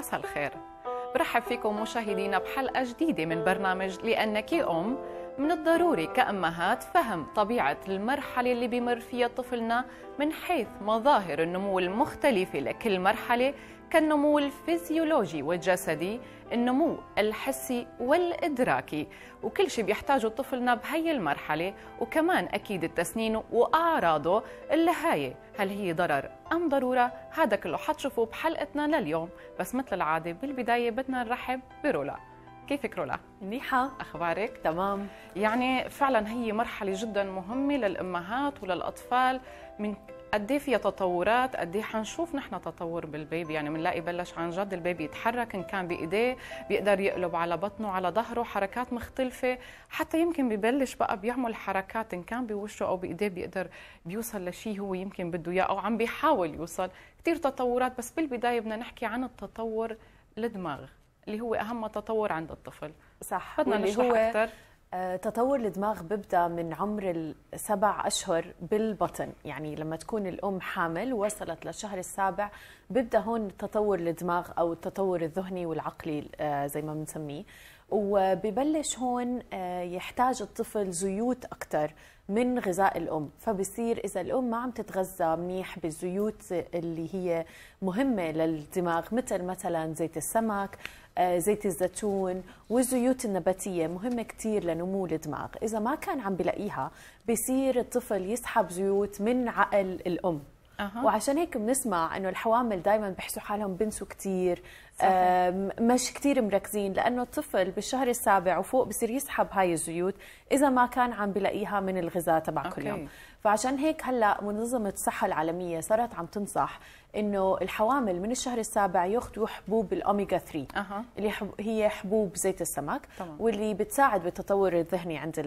مساء الخير برحب فيكم مشاهدينا بحلقة جديدة من برنامج لأنك أم من الضروري كأمهات فهم طبيعة المرحلة اللي بمر فيها طفلنا من حيث مظاهر النمو المختلفة لكل مرحلة كالنمو الفيزيولوجي والجسدي النمو الحسي والإدراكي وكل شيء بيحتاجه طفلنا بهي المرحلة وكمان أكيد التسنين وأعراضه اللي هاي هل هي ضرر أم ضرورة هذا كله حتشوفوه بحلقتنا لليوم بس مثل العادة بالبداية بدنا نرحب برولا كيفك رولا؟ منيحة أخبارك؟ تمام يعني فعلا هي مرحلة جدا مهمة للأمهات وللأطفال من قد ايه فيها تطورات قد ايه حنشوف نحن تطور بالبيبي يعني بنلاقي بلش عن جد البيبي يتحرك ان كان بايديه بيقدر يقلب على بطنه على ظهره حركات مختلفه حتى يمكن ببلش بقى بيعمل حركات ان كان بوشه او بايديه بيقدر بيوصل لشيء هو يمكن بده اياه او عم بيحاول يوصل كثير تطورات بس بالبدايه بدنا نحكي عن التطور الدماغ اللي هو اهم تطور عند الطفل صح بدنا نشرح هو اكثر آه، تطور الدماغ بيبدا من عمر السبع اشهر بالبطن يعني لما تكون الام حامل وصلت للشهر السابع بيبدا هون تطور الدماغ او التطور الذهني والعقلي آه، زي ما بنسميه وببلش هون آه، يحتاج الطفل زيوت اكثر من غذاء الام فبصير اذا الام ما عم تتغذى منيح بالزيوت اللي هي مهمه للدماغ مثل مثلا زيت السمك آه، زيت الزيتون والزيوت النباتية مهمة كتير لنمو الدماغ إذا ما كان عم بلاقيها بصير الطفل يسحب زيوت من عقل الأم أه. وعشان هيك بنسمع انه الحوامل دائما بحسوا حالهم بنسوا كثير مش كثير مركزين لانه الطفل بالشهر السابع وفوق بصير يسحب هاي الزيوت اذا ما كان عم بلاقيها من الغذاء تبع كل يوم فعشان هيك هلا منظمه الصحه العالميه صارت عم تنصح انه الحوامل من الشهر السابع ياخذوا حبوب الاوميجا 3 أه. اللي حب هي حبوب زيت السمك طبعا. واللي بتساعد بالتطور الذهني عند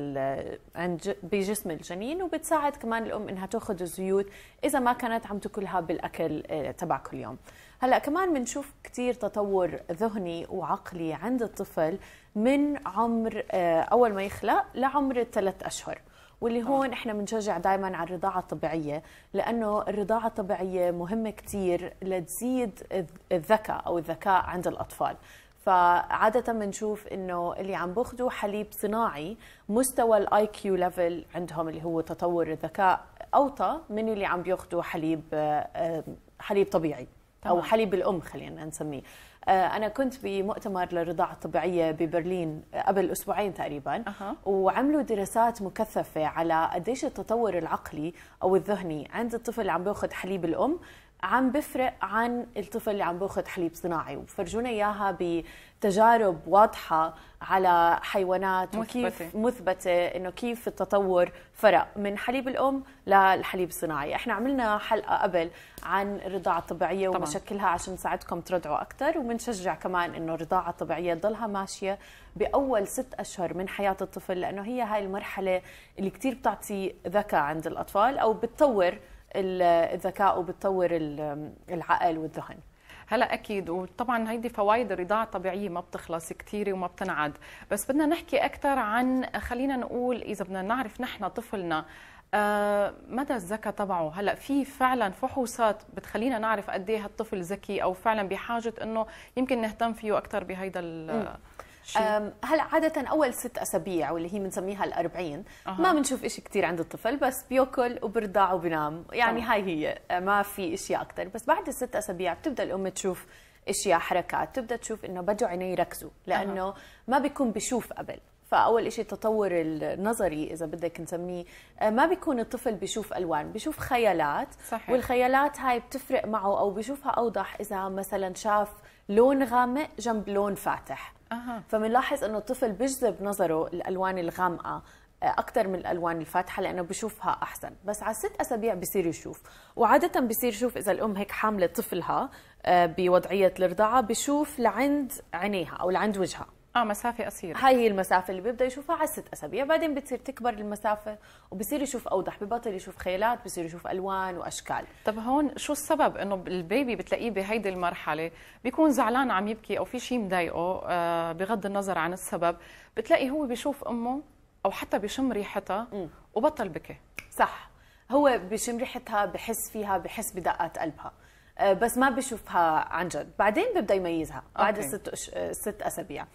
عند بجسم الجنين وبتساعد كمان الام انها تاخذ الزيوت اذا ما كانت عم تاكلها بالاكل آه، تبع كل يوم هلا كمان بنشوف كثير تطور ذهني وعقلي عند الطفل من عمر آه، اول ما يخلق لعمر الثلاث اشهر واللي آه. هون احنا بنشجع دائما على الرضاعه الطبيعيه لانه الرضاعه الطبيعيه مهمه كثير لتزيد الذكاء او الذكاء عند الاطفال فعادة بنشوف انه اللي عم بياخذوا حليب صناعي مستوى الاي كيو ليفل عندهم اللي هو تطور الذكاء اوطى من اللي عم بياخذوا حليب آه، حليب طبيعي. او حليب الام خلينا نسميه آه، انا كنت بمؤتمر للرضاعه الطبيعيه ببرلين آه، قبل اسبوعين تقريبا أه. وعملوا دراسات مكثفه على قديش التطور العقلي او الذهني عند الطفل عم بياخذ حليب الام عم بفرق عن الطفل اللي عم باخذ حليب صناعي وفرجونا اياها بتجارب واضحه على حيوانات مثبتة. وكيف مثبته انه كيف التطور فرق من حليب الام للحليب الصناعي، احنا عملنا حلقه قبل عن الرضاعه الطبيعيه طبعا. ومشكلها عشان نساعدكم ترضعوا اكثر وبنشجع كمان انه الرضاعه الطبيعيه تضلها ماشيه باول ست اشهر من حياه الطفل لانه هي هاي المرحله اللي كثير بتعطي ذكاء عند الاطفال او بتطور الذكاء وبتطور العقل والذهن هلا اكيد وطبعا هيدي فوائد الرضاعه الطبيعيه ما بتخلص كثير وما بتنعد بس بدنا نحكي اكثر عن خلينا نقول اذا بدنا نعرف نحن طفلنا آه، مدى الذكاء تبعه هلا في فعلا فحوصات بتخلينا نعرف قد ايه هالطفل ذكي او فعلا بحاجه انه يمكن نهتم فيه اكثر بهيدا هلا عادة أول ست أسابيع واللي هي بنسميها الأربعين أه. ما بنشوف إشي كتير عند الطفل بس بياكل وبرضع وبنام يعني طبعا. هاي هي أه، ما في إشي أكتر بس بعد الست أسابيع بتبدأ الأم تشوف اشياء حركات تبدا تشوف انه بدو عينيه يركزوا لانه أه. ما بيكون بيشوف قبل فاول شيء التطور النظري اذا بدك نسميه أه، ما بيكون الطفل بيشوف الوان بيشوف خيالات صحيح. والخيالات هاي بتفرق معه او بيشوفها اوضح اذا مثلا شاف لون غامق جنب لون فاتح أه. فبنلاحظ انه الطفل بيجذب نظره الالوان الغامقه آه، اكثر من الالوان الفاتحه لانه بشوفها احسن بس على ست اسابيع بصير يشوف وعاده بصير يشوف اذا الام هيك حامله طفلها آه، بوضعيه الرضاعه بشوف لعند عينيها او لعند وجهها اه مسافه قصيره هاي هي المسافه اللي بيبدا يشوفها على ست اسابيع بعدين بتصير تكبر المسافه وبصير يشوف اوضح ببطل يشوف خيالات بصير يشوف الوان واشكال طب هون شو السبب انه البيبي بتلاقيه بهيدي المرحله بيكون زعلان عم يبكي او في شيء مضايقه آه بغض النظر عن السبب بتلاقي هو بيشوف امه او حتى بشم ريحتها وبطل بكي صح هو بشم ريحتها بحس فيها بحس بدقات قلبها آه، بس ما بشوفها عن جد بعدين ببدا يميزها بعد الست آه، ست اسابيع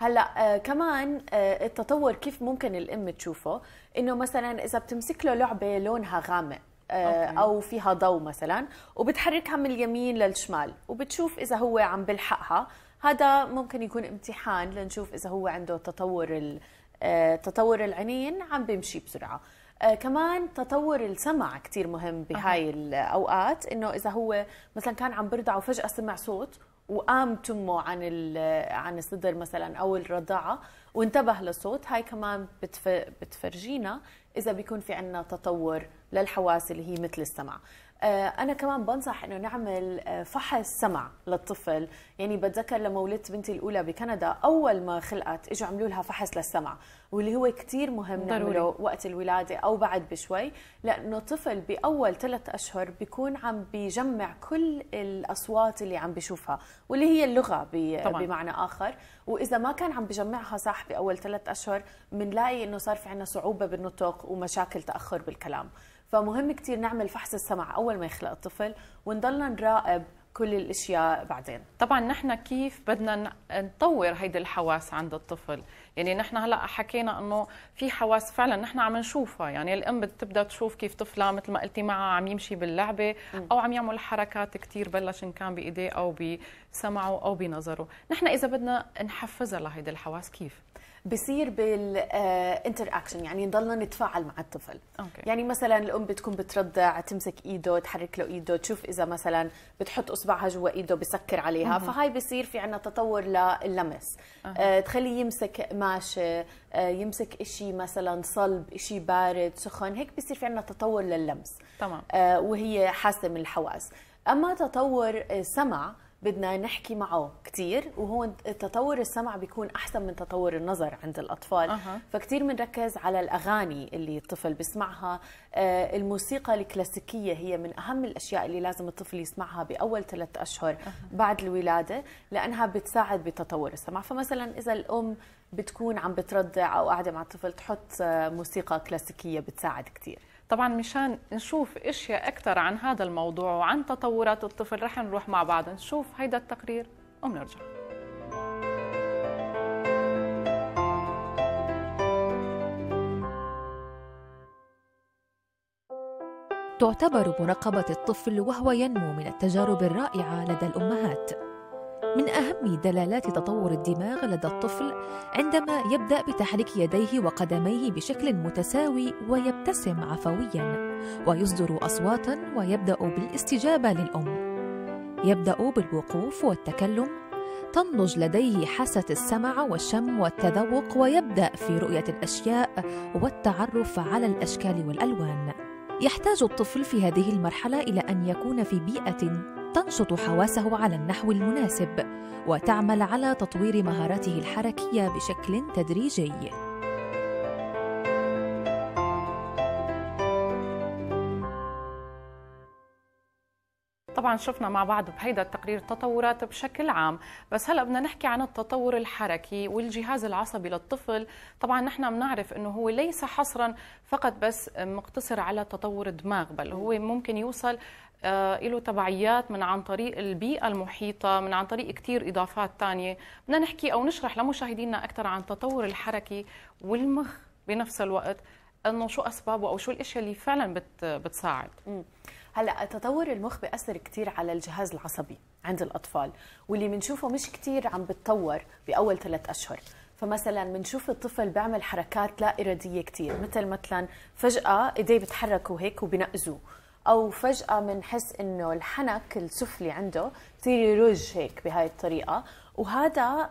هلا آه، كمان آه، التطور كيف ممكن الام تشوفه انه مثلا اذا بتمسك له لعبه لونها غامق آه، او فيها ضوء مثلا وبتحركها من اليمين للشمال وبتشوف اذا هو عم بلحقها هذا ممكن يكون امتحان لنشوف اذا هو عنده تطور تطور العينين عم بيمشي بسرعه كمان تطور السمع كتير مهم بهاي الأوقات إنه إذا هو مثلا كان عم برضع وفجأة سمع صوت وقام تمه عن عن الصدر مثلا او الرضاعه وانتبه للصوت هاي كمان بتفرجينا اذا بيكون في عندنا تطور للحواس اللي هي مثل السمع آه، انا كمان بنصح انه نعمل آه، فحص سمع للطفل يعني بتذكر لما ولدت بنتي الاولى بكندا اول ما خلقت اجوا عملوا لها فحص للسمع واللي هو كثير مهم نعمله وقت الولاده او بعد بشوي لانه الطفل باول ثلاث اشهر بيكون عم بيجمع كل الاصوات اللي عم بيشوفها واللي هي اللغه بمعنى اخر واذا ما كان عم بجمعها صح باول ثلاث اشهر بنلاقي انه صار في عندنا صعوبه بالنطق ومشاكل تاخر بالكلام فمهم كثير نعمل فحص السمع اول ما يخلق الطفل ونضلنا نراقب كل الاشياء بعدين طبعا نحن كيف بدنا نطور هيدي الحواس عند الطفل يعني نحن هلا حكينا انه في حواس فعلا نحن عم نشوفها يعني الام بتبدا تشوف كيف طفلها مثل ما قلتي معها عم يمشي باللعبه او عم يعمل حركات كثير بلش ان كان بايديه او بسمعه او بنظره نحن اذا بدنا نحفزها لهيدي الحواس كيف بصير بالانتر اكشن آه، يعني نضلنا نتفاعل مع الطفل أوكي. يعني مثلا الام بتكون بترضع تمسك ايده تحرك له ايده تشوف اذا مثلا بتحط اصبعها جوا ايده بسكر عليها أه. فهاي بصير في عنا تطور للمس أه. تخلي تخليه يمسك قماشه آه، يمسك شيء مثلا صلب شيء بارد سخن هيك بصير في عنا تطور لللمس تمام آه وهي حاسه من الحواس اما تطور السمع آه، بدنا نحكي معه كثير وهون تطور السمع بيكون احسن من تطور النظر عند الاطفال أه. فكثير بنركز على الاغاني اللي الطفل بيسمعها آه الموسيقى الكلاسيكيه هي من اهم الاشياء اللي لازم الطفل يسمعها باول ثلاث اشهر أه. بعد الولاده لانها بتساعد بتطور السمع فمثلا اذا الام بتكون عم بترضع او قاعده مع الطفل تحط آه، موسيقى كلاسيكيه بتساعد كثير طبعا مشان نشوف اشياء اكثر عن هذا الموضوع وعن تطورات الطفل رح نروح مع بعض نشوف هيدا التقرير ونرجع تعتبر مراقبة الطفل وهو ينمو من التجارب الرائعة لدى الأمهات من أهم دلالات تطور الدماغ لدى الطفل عندما يبدأ بتحريك يديه وقدميه بشكل متساوي ويبتسم عفوياً ويصدر أصواتاً ويبدأ بالاستجابة للأم. يبدأ بالوقوف والتكلم تنضج لديه حاسة السمع والشم والتذوق ويبدأ في رؤية الأشياء والتعرف على الأشكال والألوان. يحتاج الطفل في هذه المرحلة إلى أن يكون في بيئة تنشط حواسه على النحو المناسب وتعمل على تطوير مهاراته الحركيه بشكل تدريجي طبعا شفنا مع بعض بهيدا التقرير التطورات بشكل عام بس هلا بدنا نحكي عن التطور الحركي والجهاز العصبي للطفل طبعا نحن بنعرف انه هو ليس حصرا فقط بس مقتصر على تطور الدماغ بل هو ممكن يوصل آه، له تبعيات من عن طريق البيئة المحيطة من عن طريق كتير إضافات تانية بدنا نحكي أو نشرح لمشاهدينا أكثر عن تطور الحركي والمخ بنفس الوقت انه شو اسبابه او شو الاشياء اللي فعلا بت بتساعد هلا تطور المخ بياثر كثير على الجهاز العصبي عند الاطفال واللي بنشوفه مش كثير عم بتطور باول ثلاث اشهر فمثلا بنشوف الطفل بيعمل حركات لا اراديه كثير مثل مثلا فجاه ايديه بتحركوا هيك وبنقزوا او فجاه بنحس انه الحنك السفلي عنده بصير يرج هيك بهاي الطريقه وهذا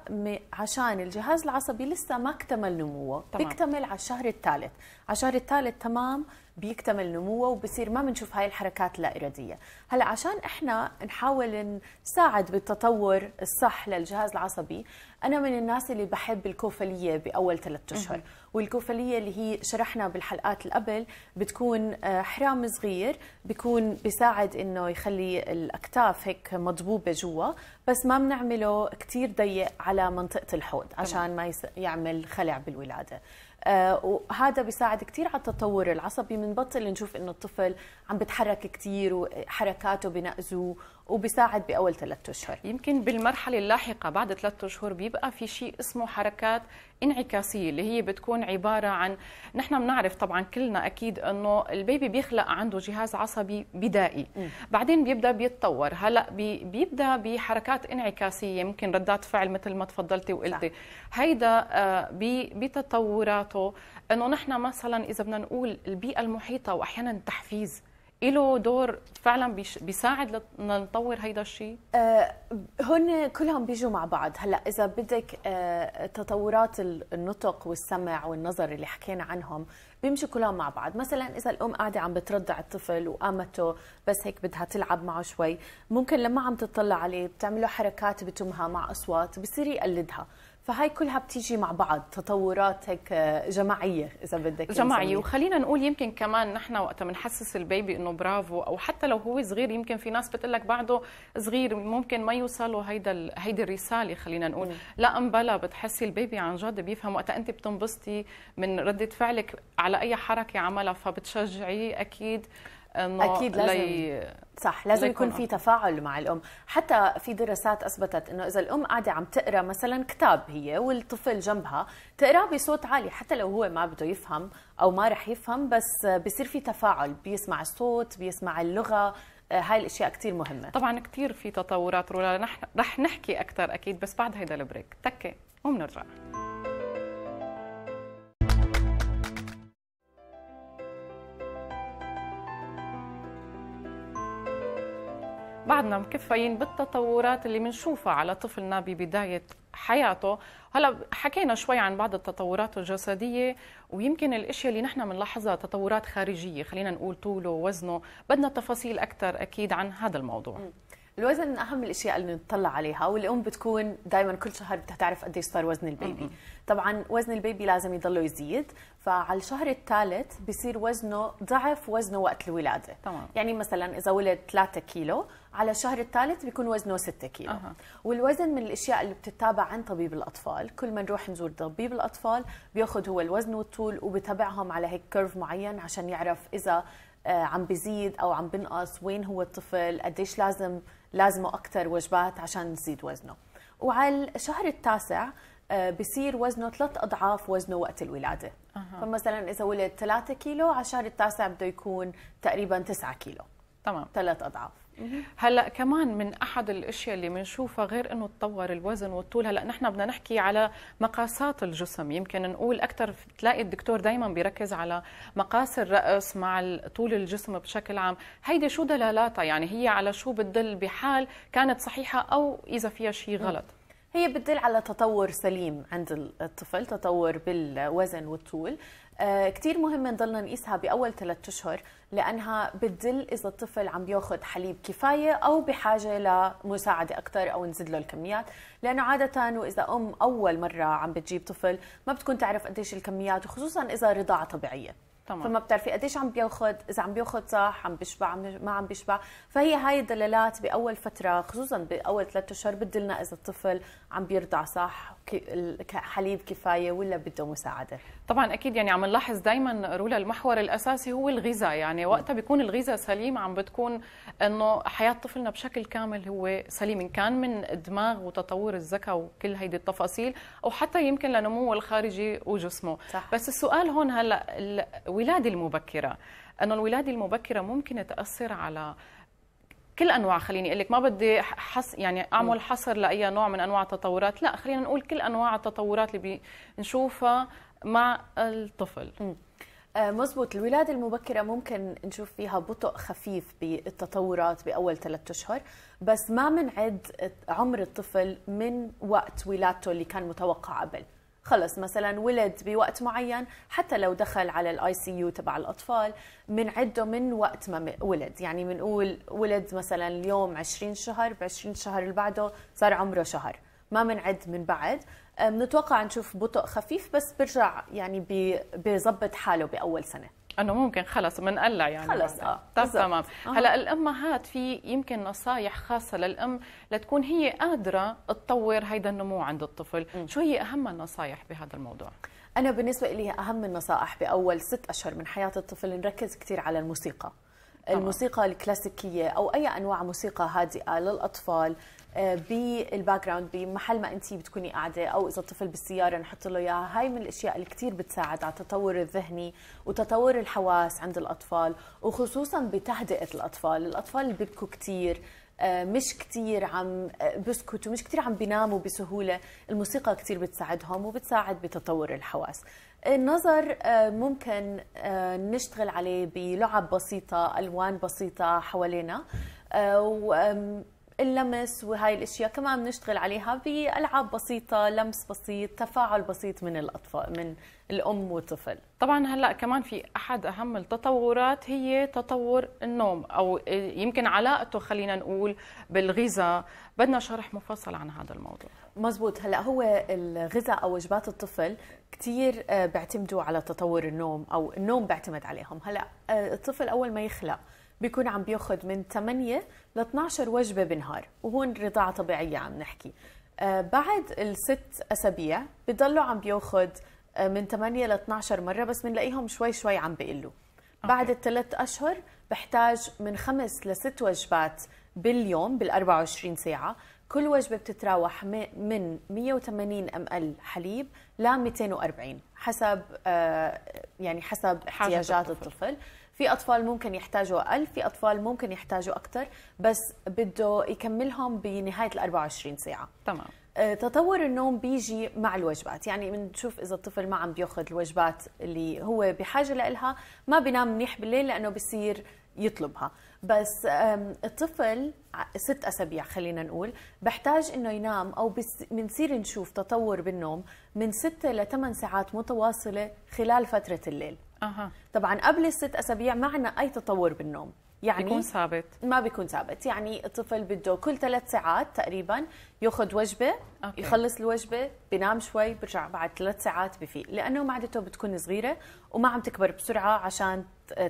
عشان الجهاز العصبي لسه ما اكتمل نموه بيكتمل على الشهر الثالث على الشهر الثالث تمام بيكتمل نموه وبصير ما بنشوف هاي الحركات لا إرادية هلا عشان إحنا نحاول نساعد بالتطور الصح للجهاز العصبي أنا من الناس اللي بحب الكوفلية بأول ثلاثة أشهر والكوفلية اللي هي شرحنا بالحلقات اللي قبل بتكون آه، حرام صغير بيكون بيساعد إنه يخلي الأكتاف هيك مضبوبة جوا بس ما بنعمله كتير ضيق على منطقة الحوض عشان ما يعمل خلع بالولادة آه، وهذا بيساعد كثير على التطور العصبي بنبطل نشوف انه الطفل عم بتحرك كثير وحركاته بنقزوه وبيساعد باول ثلاثة اشهر يمكن بالمرحله اللاحقه بعد ثلاثة اشهر بيبقى في شيء اسمه حركات انعكاسيه اللي هي بتكون عباره عن نحن بنعرف طبعا كلنا اكيد انه البيبي بيخلق عنده جهاز عصبي بدائي م. بعدين بيبدا بيتطور هلا بي بيبدا بحركات انعكاسيه يمكن ردات فعل مثل ما تفضلتي وقلتي هيدا آه، بي بتطوراته انه نحن مثلا اذا بدنا نقول البيئه المحيطه واحيانا التحفيز له دور فعلا بيساعد لنطور هيدا الشيء؟ آه هن كلهم بيجوا مع بعض، هلا اذا بدك آه تطورات النطق والسمع والنظر اللي حكينا عنهم بيمشوا كلهم مع بعض، مثلا اذا الام قاعده عم بترضع الطفل وقامته بس هيك بدها تلعب معه شوي، ممكن لما عم تطلع عليه بتعمله حركات بتمها مع اصوات بصير يقلدها، فهاي كلها بتيجي مع بعض تطورات هيك آه، جماعيه اذا بدك جماعيه وخلينا نقول يمكن كمان نحن وقت بنحسس البيبي انه برافو او حتى لو هو صغير يمكن في ناس بتقول لك بعده صغير ممكن ما يوصلوا هيدا هيدي الرساله خلينا نقول مم. لا بلا بتحسي البيبي عن جد بيفهم وقتها انت بتنبسطي من رده فعلك على اي حركه عملها فبتشجعيه اكيد انه اكيد لازم لي... صح لازم يكون في آه. تفاعل مع الام حتى في دراسات اثبتت انه اذا الام قاعده عم تقرا مثلا كتاب هي والطفل جنبها تقراه بصوت عالي حتى لو هو ما بده يفهم او ما رح يفهم بس بصير في تفاعل بيسمع الصوت بيسمع اللغه آه، هاي الاشياء كثير مهمه طبعا كثير في تطورات رولا رح نحكي اكثر اكيد بس بعد هيدا البريك تكه وبنرجع بعدنا مكفيين بالتطورات اللي بنشوفها على طفلنا ببدايه حياته هلا حكينا شوي عن بعض التطورات الجسديه ويمكن الاشياء اللي نحن بنلاحظها تطورات خارجيه خلينا نقول طوله ووزنه بدنا تفاصيل اكثر اكيد عن هذا الموضوع الوزن من اهم الاشياء اللي نطلع عليها والام بتكون دائما كل شهر بدها تعرف قديش صار وزن البيبي طبعا وزن البيبي لازم يضله يزيد فعلى الشهر الثالث بصير وزنه ضعف وزنه وقت الولاده تمام. يعني مثلا اذا ولد 3 كيلو على الشهر الثالث بيكون وزنه 6 كيلو أه. والوزن من الاشياء اللي بتتابع عن طبيب الاطفال كل ما نروح نزور طبيب الاطفال بياخذ هو الوزن والطول وبتابعهم على هيك كيرف معين عشان يعرف اذا آه، عم بزيد او عم بنقص وين هو الطفل قديش لازم لازمه اكثر وجبات عشان نزيد وزنه وعلى الشهر التاسع آه، بصير وزنه ثلاث اضعاف وزنه وقت الولاده أه. فمثلا اذا ولد 3 كيلو على الشهر التاسع بده يكون تقريبا 9 كيلو تمام ثلاث اضعاف هلا كمان من احد الاشياء اللي بنشوفها غير انه تطور الوزن والطول هلا نحن بدنا نحكي على مقاسات الجسم يمكن نقول اكثر تلاقي الدكتور دائما بيركز على مقاس الراس مع طول الجسم بشكل عام هيدي شو دلالاتها يعني هي على شو بتدل بحال كانت صحيحه او اذا فيها شيء غلط هي بتدل على تطور سليم عند الطفل تطور بالوزن والطول آه، كثير مهم نضلنا نقيسها بأول ثلاثة أشهر لانها بتدل اذا الطفل عم بياخذ حليب كفايه او بحاجه لمساعده اكثر او نزيد له الكميات لانه عاده واذا ام اول مره عم بتجيب طفل ما بتكون تعرف قديش الكميات وخصوصا اذا رضاعه طبيعيه طمع. فما بتعرفي قديش عم بياخذ اذا عم بياخذ صح عم بيشبع ما عم بيشبع فهي هاي الدلالات باول فتره خصوصا باول ثلاثة اشهر بتدلنا اذا الطفل عم بيرضع صح حليب كفايه ولا بده مساعده طبعا اكيد يعني عم نلاحظ دائما رولا المحور الاساسي هو الغذاء يعني وقتها بيكون الغذاء سليم عم بتكون انه حياه طفلنا بشكل كامل هو سليم ان كان من دماغ وتطور الذكاء وكل هيدي التفاصيل او حتى يمكن لنموه الخارجي وجسمه صح. بس السؤال هون هلا الولاده المبكره انه الولاده المبكره ممكن تاثر على كل انواع خليني اقول لك ما بدي حص يعني اعمل حصر لاي نوع من انواع التطورات لا خلينا نقول كل انواع التطورات اللي بنشوفها مع الطفل مزبوط آه، الولادة المبكرة ممكن نشوف فيها بطء خفيف بالتطورات بأول ثلاثة أشهر بس ما منعد عمر الطفل من وقت ولادته اللي كان متوقع قبل خلص مثلا ولد بوقت معين حتى لو دخل على الاي سي يو تبع الاطفال بنعده من وقت ما ولد يعني بنقول ولد مثلا اليوم 20 شهر ب 20 شهر اللي بعده صار عمره شهر ما بنعد من بعد بنتوقع نشوف بطء خفيف بس برجع يعني بيظبط حاله باول سنه انه ممكن خلص بنقلع يعني خلص اه تمام تمام آه. هلا الامهات في يمكن نصايح خاصه للام لتكون هي قادره تطور هيدا النمو عند الطفل م. شو هي اهم النصايح بهذا الموضوع انا بالنسبه لي اهم النصائح باول ست اشهر من حياه الطفل نركز كثير على الموسيقى الموسيقى الكلاسيكية أو أي أنواع موسيقى هادئة للأطفال آه، بالباك جراوند بمحل ما انت بتكوني قاعده او اذا الطفل بالسياره نحط له اياها هاي من الاشياء اللي كثير بتساعد على التطور الذهني وتطور الحواس عند الاطفال وخصوصا بتهدئه الاطفال الاطفال اللي بيبكوا كثير آه، مش كثير عم آه، بسكت مش كثير عم بيناموا بسهولة الموسيقى كثير بتساعدهم وبتساعد بتطور الحواس النظر ممكن نشتغل عليه بلعب بسيطة ألوان بسيطة حوالينا اللمس وهاي الاشياء كمان بنشتغل عليها بالعاب بسيطه لمس بسيط تفاعل بسيط من الاطفال من الام والطفل طبعا هلا كمان في احد اهم التطورات هي تطور النوم او يمكن علاقته خلينا نقول بالغذاء بدنا شرح مفصل عن هذا الموضوع مزبوط هلا هو الغذاء او وجبات الطفل كثير آه، بيعتمدوا على تطور النوم او النوم بيعتمد عليهم هلا آه، الطفل اول ما يخلق بيكون عم بياخذ من 8 ل 12 وجبه بالنهار وهون رضاعه طبيعيه عم نحكي آه، بعد الست اسابيع بضلوا عم بياخذ آه، من 8 ل 12 مره بس بنلاقيهم شوي شوي عم بيقلوا بعد الثلاث اشهر بحتاج من خمس لست وجبات باليوم بال 24 ساعه كل وجبه بتتراوح من 180 ام ال حليب ل 240 حسب آه، يعني حسب احتياجات الطفل, الطفل. في اطفال ممكن يحتاجوا اقل في اطفال ممكن يحتاجوا اكثر بس بده يكملهم بنهايه ال 24 ساعه تمام آه، تطور النوم بيجي مع الوجبات يعني بنشوف اذا الطفل ما عم بياخذ الوجبات اللي هو بحاجه لها ما بينام منيح بالليل لانه بصير يطلبها بس الطفل ست أسابيع خلينا نقول بحتاج إنه ينام أو بنصير نشوف تطور بالنوم من ستة لثمان ساعات متواصلة خلال فترة الليل أه. طبعا قبل الست اسابيع ما عندنا اي تطور بالنوم يعني بيكون ثابت ما بيكون ثابت يعني الطفل بده كل ثلاث ساعات تقريبا ياخذ وجبه أوكي. يخلص الوجبه بنام شوي برجع بعد ثلاث ساعات بفيق لانه معدته بتكون صغيره وما عم تكبر بسرعه عشان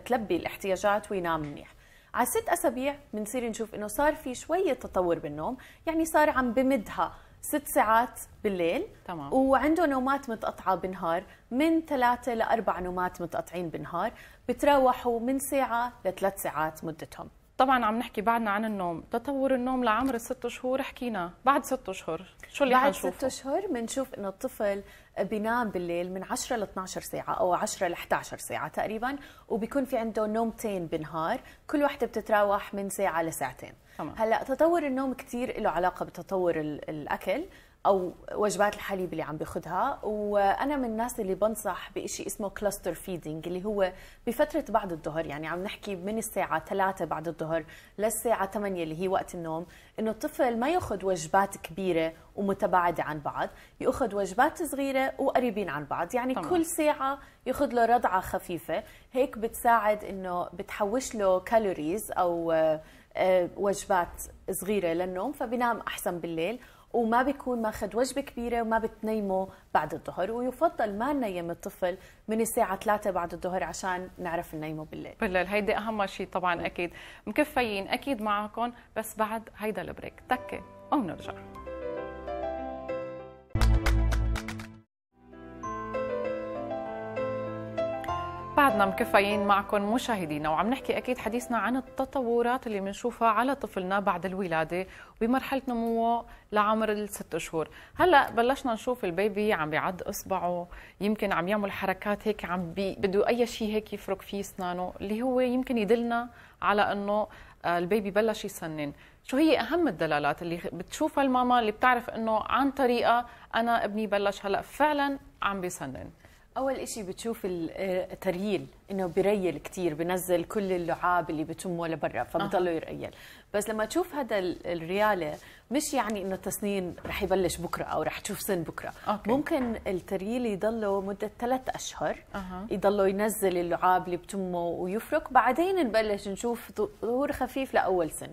تلبي الاحتياجات وينام منيح على ست اسابيع بنصير نشوف انه صار في شويه تطور بالنوم يعني صار عم بمدها ست ساعات بالليل تمام وعنده نومات متقطعه بالنهار من ثلاثه لاربع نومات متقطعين بالنهار بتراوحوا من ساعه لثلاث ساعات مدتهم طبعا عم نحكي بعدنا عن النوم تطور النوم لعمر الست شهور حكينا بعد ست اشهر شو اللي بعد حنشوفه؟ بعد ست اشهر بنشوف انه الطفل بينام بالليل من 10 ل 12 ساعه او 10 ل 11 ساعه تقريبا وبيكون في عنده نومتين بالنهار كل وحده بتتراوح من ساعه لساعتين تمام. هلا تطور النوم كثير له علاقه بتطور الاكل او وجبات الحليب اللي عم باخذها وانا من الناس اللي بنصح بشيء اسمه كلاستر فيدنج اللي هو بفتره بعد الظهر يعني عم نحكي من الساعه 3 بعد الظهر للساعه 8 اللي هي وقت النوم انه الطفل ما ياخذ وجبات كبيره ومتباعده عن بعض ياخذ وجبات صغيره وقريبين عن بعض يعني طبعا. كل ساعه ياخذ له رضعه خفيفه هيك بتساعد انه بتحوش له كالوريز او وجبات صغيره للنوم فبينام احسن بالليل وما بيكون ماخذ وجبه كبيره وما بتنيمه بعد الظهر ويفضل ما ننيم الطفل من الساعه 3 بعد الظهر عشان نعرف ننيمه بالليل بالليل هيدي اهم شيء طبعا اكيد مكفيين اكيد معكم بس بعد هيدا البريك تكه وبنرجع بعدنا مكفيين معكم مشاهدينا وعم نحكي اكيد حديثنا عن التطورات اللي بنشوفها على طفلنا بعد الولاده بمرحله نموه لعمر الست شهور، هلا بلشنا نشوف البيبي عم بيعد اصبعه، يمكن عم يعمل حركات هيك عم بي بده اي شيء هيك يفرك فيه اسنانه، اللي هو يمكن يدلنا على انه آه، البيبي بلش يسنن، شو هي اهم الدلالات اللي بتشوفها الماما اللي بتعرف انه عن طريقه انا ابني بلش هلا فعلا عم بيسنن؟ اول شيء بتشوف الترييل آه، انه بيريل كثير بنزل كل اللعاب اللي بتمه لبرا آه. يريل بس لما تشوف هذا الرياله مش يعني انه التسنين رح يبلش بكره او رح تشوف سن بكره أوكي. ممكن الترييل يضله مده ثلاث اشهر أه. يضله ينزل اللعاب اللي بتمه ويفرك بعدين نبلش نشوف ظهور خفيف لاول سن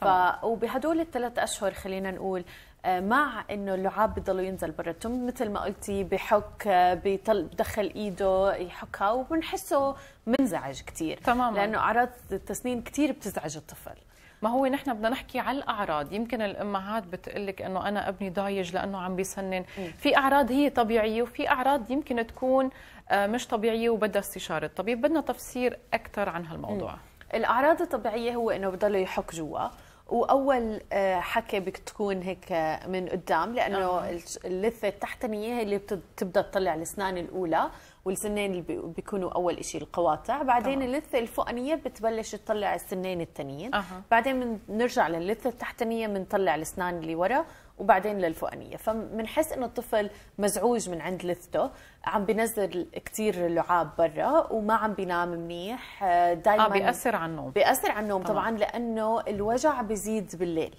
ف... وبهدول الثلاث اشهر خلينا نقول مع انه اللعاب بضلوا ينزل برا التم مثل ما قلتي بحك بيطل بدخل ايده يحكها وبنحسه منزعج كثير تماما لانه اعراض التسنين كثير بتزعج الطفل ما هو نحن بدنا نحكي على الاعراض يمكن الامهات بتقلك انه انا ابني ضايج لانه عم بيسنن م. في اعراض هي طبيعيه وفي اعراض يمكن تكون آه، مش طبيعيه وبدها استشاره طبيب بدنا تفسير اكثر عن هالموضوع م. الاعراض الطبيعيه هو انه بضل يحك جوا واول آه، حكي بتكون تكون هيك من قدام لانه اللثه التحتانيه هي اللي بتبدا تطلع الاسنان الاولى والسنين اللي بيكونوا اول شيء القواطع بعدين طبعا. اللثه الفوقانيه بتبلش تطلع السنين الثانيين آه. بعدين بنرجع للثه التحتانيه بنطلع الاسنان اللي ورا وبعدين للفوقانيه فبنحس انه الطفل مزعوج من عند لثته عم بنزل كثير لعاب برا وما عم بينام منيح آه، دائما آه بياثر على النوم بياثر على النوم طبعا, طبعاً لانه الوجع بزيد بالليل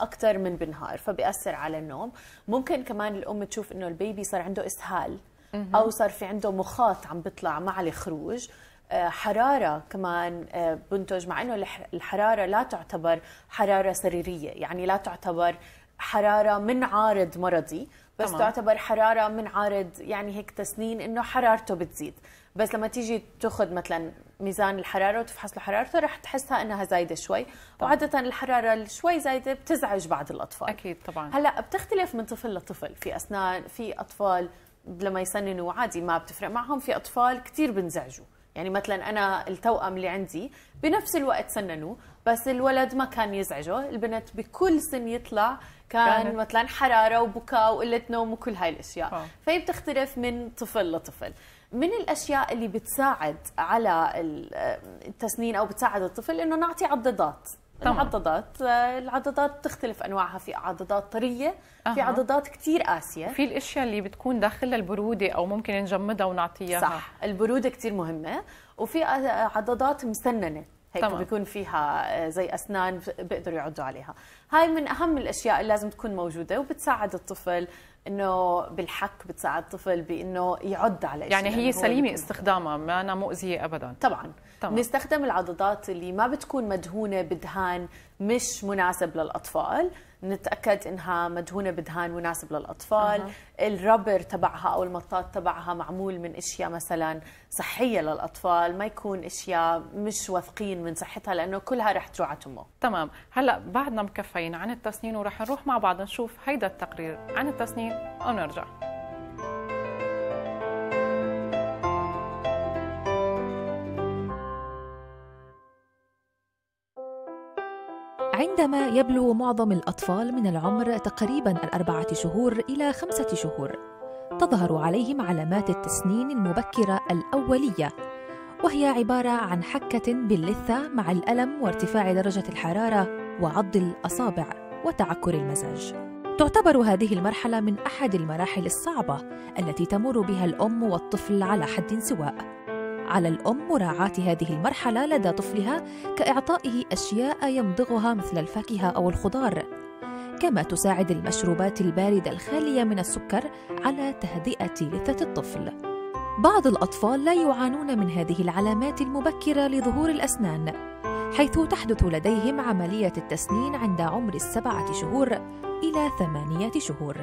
اكثر من بالنهار فبياثر على النوم ممكن كمان الام تشوف انه البيبي صار عنده اسهال او صار في عنده مخاط عم بيطلع مع الخروج آه، حراره كمان آه، بنتج مع انه الحراره لا تعتبر حراره سريريه يعني لا تعتبر حراره من عارض مرضي بس طبعا. تعتبر حراره من عارض يعني هيك تسنين انه حرارته بتزيد بس لما تيجي تاخذ مثلا ميزان الحراره وتفحص له حرارته رح تحسها انها زايده شوي طبعا. وعاده الحراره شوي زايده بتزعج بعض الاطفال اكيد طبعا هلا بتختلف من طفل لطفل في اسنان في اطفال لما يسننوا عادي ما بتفرق معهم في اطفال كثير بنزعجوا يعني مثلا انا التوأم اللي عندي بنفس الوقت سننوا بس الولد ما كان يزعجه البنت بكل سن يطلع كان, مثلا حراره وبكاء وقله نوم وكل هاي الاشياء أوه. فهي بتختلف من طفل لطفل من الاشياء اللي بتساعد على التسنين او بتساعد الطفل انه نعطي عضادات طبعا. العضادات العضادات آه، تختلف انواعها في عضادات طريه أه. في عضادات كثير قاسيه في الاشياء اللي بتكون داخلها البروده او ممكن نجمدها ونعطيها صح البروده كثير مهمه وفي عضادات مسننه هيك طبعا. بيكون فيها آه، زي اسنان بيقدروا يعضوا عليها هاي من اهم الاشياء اللي لازم تكون موجوده وبتساعد الطفل انه بالحك بتساعد الطفل بانه يعض على يعني هي سليمه استخدامها ما أنا مؤذيه ابدا طبعا بنستخدم العضادات اللي ما بتكون مدهونه بدهان مش مناسب للاطفال نتاكد انها مدهونه بدهان مناسب للاطفال أه. الربر تبعها او المطاط تبعها معمول من اشياء مثلا صحيه للاطفال ما يكون اشياء مش واثقين من صحتها لانه كلها رح تروح على تمه تمام هلا بعدنا مكفيين عن التسنين ورح نروح مع بعض نشوف هيدا التقرير عن التسنين ونرجع عندما يبلغ معظم الأطفال من العمر تقريبا الأربعة شهور إلى خمسة شهور تظهر عليهم علامات التسنين المبكرة الأولية وهي عبارة عن حكة باللثة مع الألم وارتفاع درجة الحرارة وعض الأصابع وتعكر المزاج تعتبر هذه المرحلة من أحد المراحل الصعبة التي تمر بها الأم والطفل على حد سواء على الأم مراعاة هذه المرحلة لدى طفلها كإعطائه أشياء يمضغها مثل الفاكهة أو الخضار كما تساعد المشروبات الباردة الخالية من السكر على تهدئة لثة الطفل بعض الأطفال لا يعانون من هذه العلامات المبكرة لظهور الأسنان حيث تحدث لديهم عملية التسنين عند عمر السبعة شهور إلى ثمانية شهور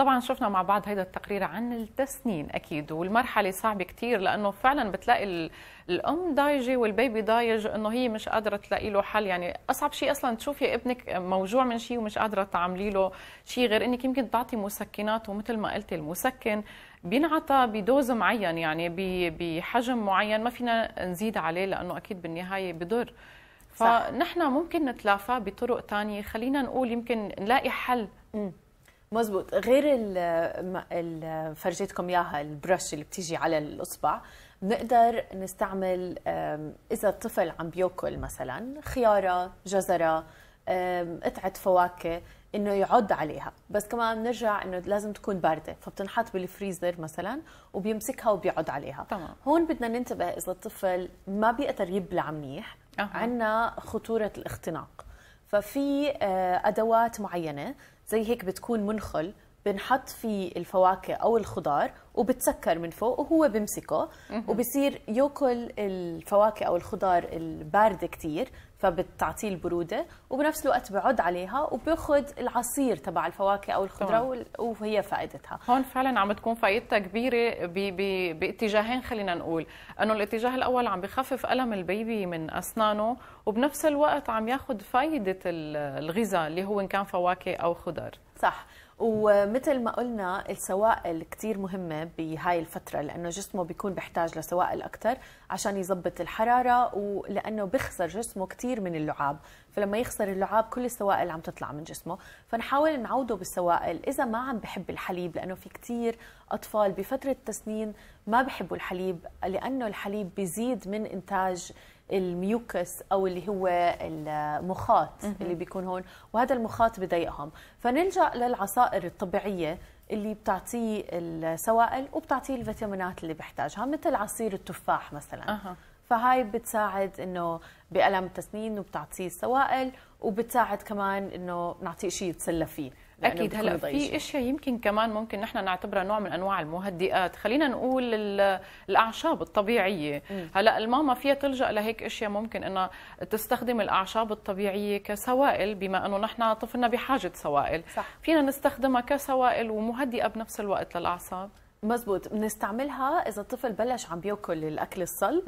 طبعا شفنا مع بعض هذا التقرير عن التسنين اكيد والمرحله صعبه كثير لانه فعلا بتلاقي الام ضايجه والبيبي ضايج انه هي مش قادره تلاقي له حل يعني اصعب شيء اصلا تشوفي ابنك موجوع من شيء ومش قادره تعملي له شيء غير انك يمكن تعطي مسكنات ومثل ما قلتي المسكن بينعطى بدوز معين يعني بحجم معين ما فينا نزيد عليه لانه اكيد بالنهايه بضر فنحن ممكن نتلافاه بطرق ثانيه خلينا نقول يمكن نلاقي حل م. مزبوط غير ال فرجيتكم اياها البرش اللي بتيجي على الاصبع بنقدر نستعمل اذا الطفل عم بياكل مثلا خياره جزره قطعه فواكه انه يعض عليها بس كمان بنرجع انه لازم تكون بارده فبتنحط بالفريزر مثلا وبيمسكها وبيعض عليها تمام. هون بدنا ننتبه اذا الطفل ما بيقدر يبلع منيح أه. عندنا خطوره الاختناق ففي آه، ادوات معينه زي هيك بتكون منخل بنحط فيه الفواكه او الخضار وبتسكر من فوق وهو بمسكه وبصير ياكل الفواكه او الخضار البارده كثير فبتعطيه البروده وبنفس الوقت بعد عليها وبياخذ العصير تبع الفواكه او الخضره وهي فائدتها هون فعلا عم تكون فائدتها كبيره بي بي باتجاهين خلينا نقول انه الاتجاه الاول عم بخفف الم البيبي من اسنانه وبنفس الوقت عم ياخذ فائده الغذاء اللي هو ان كان فواكه او خضار صح ومثل ما قلنا السوائل كثير مهمة بهاي الفترة لأنه جسمه بيكون بحتاج لسوائل أكثر عشان يظبط الحرارة ولأنه بخسر جسمه كثير من اللعاب فلما يخسر اللعاب كل السوائل عم تطلع من جسمه فنحاول نعوده بالسوائل إذا ما عم بحب الحليب لأنه في كثير أطفال بفترة تسنين ما بحبوا الحليب لأنه الحليب بيزيد من إنتاج الميوكس او اللي هو المخاط اللي بيكون هون وهذا المخاط بضايقهم فنلجا للعصائر الطبيعيه اللي بتعطيه السوائل وبتعطيه الفيتامينات اللي بيحتاجها مثل عصير التفاح مثلا أه. فهاي بتساعد انه بألم التسنين وبتعطيه السوائل وبتساعد كمان انه نعطيه شيء يتسلى فيه اكيد هلا في اشياء يمكن كمان ممكن نحن نعتبرها نوع من انواع المهدئات خلينا نقول الاعشاب الطبيعيه هلا الماما فيها تلجا لهيك اشياء ممكن انها تستخدم الاعشاب الطبيعيه كسوائل بما انه نحن طفلنا بحاجه سوائل صح. فينا نستخدمها كسوائل ومهدئه بنفس الوقت للاعصاب مزبوط بنستعملها اذا الطفل بلش عم بياكل الاكل الصلب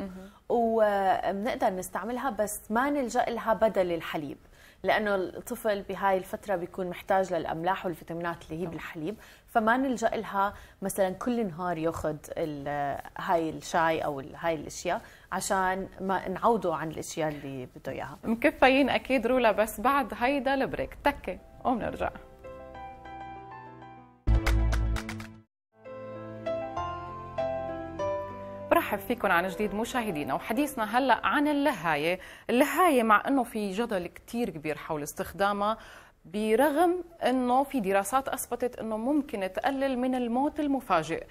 وبنقدر نستعملها بس ما نلجا لها بدل الحليب لانه الطفل بهاي الفتره بيكون محتاج للاملاح والفيتامينات اللي هي بالحليب فما نلجا لها مثلا كل نهار ياخذ هاي الشاي او هاي الاشياء عشان ما نعوضه عن الاشياء اللي بده اياها مكفيين اكيد رولا بس بعد هيدا البريك تكه ونرجع برحب فيكم عن جديد مشاهدينا وحديثنا هلا عن اللهايه، اللهايه مع انه في جدل كثير كبير حول استخدامها برغم انه في دراسات اثبتت انه ممكن تقلل من الموت المفاجئ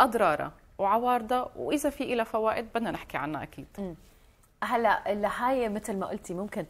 اضرارها وعوارضها واذا في لها فوائد بدنا نحكي عنها اكيد. م. هلا اللهاية مثل ما قلتي ممكن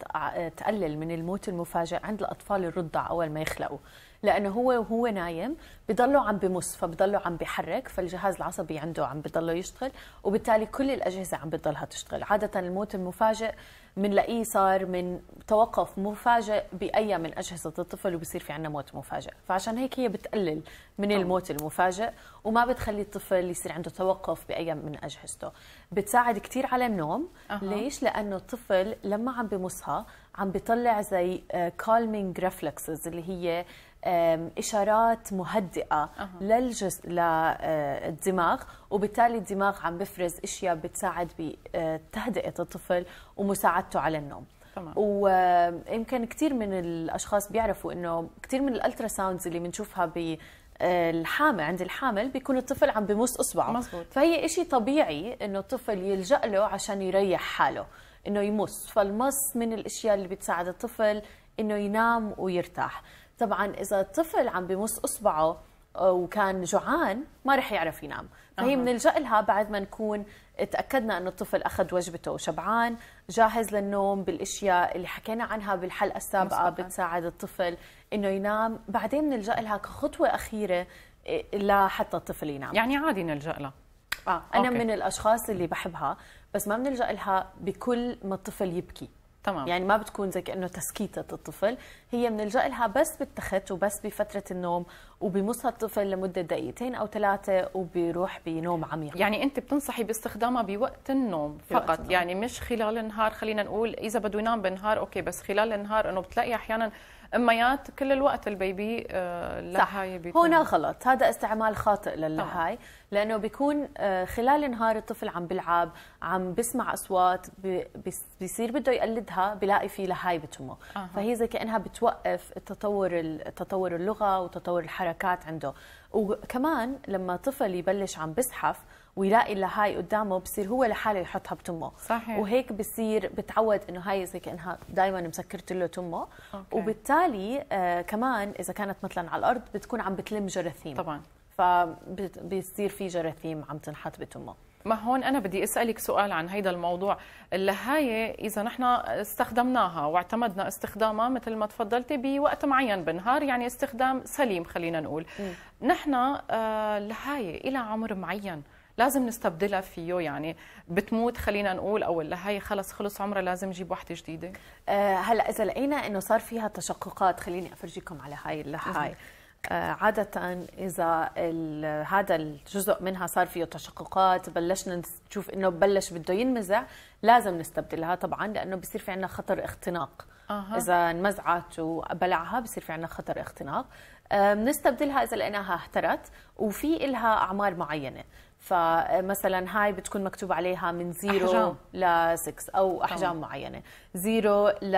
تقلل من الموت المفاجئ عند الأطفال الرضع أول ما يخلقوا لانه هو وهو نايم بضله عم بمص فبضله عم بحرك فالجهاز العصبي عنده عم بضله يشتغل وبالتالي كل الاجهزه عم بتضلها تشتغل عاده الموت المفاجئ بنلاقيه صار من توقف مفاجئ باي من اجهزه الطفل وبصير في عندنا موت مفاجئ فعشان هيك هي بتقلل من الموت المفاجئ وما بتخلي الطفل يصير عنده توقف باي من اجهزته بتساعد كثير على النوم أه. ليش لانه الطفل لما عم بمصها عم بيطلع زي كالمينج آه، ريفلكسز اللي هي اشارات مهدئه للجس... للدماغ وبالتالي الدماغ عم بفرز اشياء بتساعد بتهدئه آه، الطفل ومساعدته على النوم تمام. ويمكن كثير من الاشخاص بيعرفوا انه كثير من الالترا ساوندز اللي بنشوفها ب آه، الحامل عند الحامل بيكون الطفل عم بمص اصبعه مزبوط. فهي إشي طبيعي انه الطفل يلجا له عشان يريح حاله انه يمص فالمص من الاشياء اللي بتساعد الطفل انه ينام ويرتاح طبعا اذا الطفل عم بمص اصبعه آه، وكان جوعان ما رح يعرف ينام فهي بنلجا لها بعد ما نكون تاكدنا انه الطفل اخذ وجبته وشبعان جاهز للنوم بالاشياء اللي حكينا عنها بالحلقه السابقه مصبحة. بتساعد الطفل انه ينام بعدين بنلجا لها كخطوه اخيره لحتى الطفل ينام يعني عادي نلجا لها اه انا أوكي. من الاشخاص اللي بحبها بس ما بنلجا لها بكل ما الطفل يبكي تمام يعني ما بتكون زي كانه تسكيته الطفل هي بنلجا لها بس بالتخت وبس بفتره النوم وبمصها الطفل لمده دقيقتين او ثلاثه وبيروح بنوم عميق يعني انت بتنصحي باستخدامها بوقت النوم فقط النوم. يعني مش خلال النهار خلينا نقول اذا بده ينام بالنهار اوكي بس خلال النهار انه بتلاقي احيانا اميات كل الوقت البيبي اللهاي آه، بيكون هنا غلط هذا استعمال خاطئ للحاي لانه بيكون آه، خلال النهار الطفل عم بيلعب عم بسمع اصوات بيصير بده يقلدها بلاقي في لهاي بتمه أه. فهي زي كانها بتوقف التطور تطور اللغه وتطور الحركات عنده وكمان لما طفل يبلش عم بزحف ويلاقي اللي هاي قدامه بصير هو لحاله يحطها بتمه صحيح. وهيك بصير بتعود انه هاي زي كانها دائما مسكرت له تمه أوكي. وبالتالي آه كمان اذا كانت مثلا على الارض بتكون عم بتلم جراثيم طبعا فبيصير في جراثيم عم تنحط بتمه ما هون أنا بدي أسألك سؤال عن هيدا الموضوع اللهاية إذا نحن استخدمناها واعتمدنا استخدامها مثل ما تفضلتي بوقت معين بالنهار يعني استخدام سليم خلينا نقول م. نحن اللهاية آه، إلى عمر معين لازم نستبدلها فيه يعني بتموت خلينا نقول او لا هي خلص خلص عمرها لازم نجيب واحدة جديده آه هلا اذا لقينا انه صار فيها تشققات خليني افرجيكم على هاي اللحاي آه، عادة إذا هذا الجزء منها صار فيه تشققات بلشنا نشوف إنه بلش بده ينمزع لازم نستبدلها طبعا لأنه بصير في عندنا خطر اختناق أه. إذا انمزعت وبلعها بصير في عندنا خطر اختناق آه، بنستبدلها اذا لقيناها احترت وفي إلها اعمار معينه فمثلا هاي بتكون مكتوب عليها من 0 ل 6 او احجام طبعا. معينه 0 ل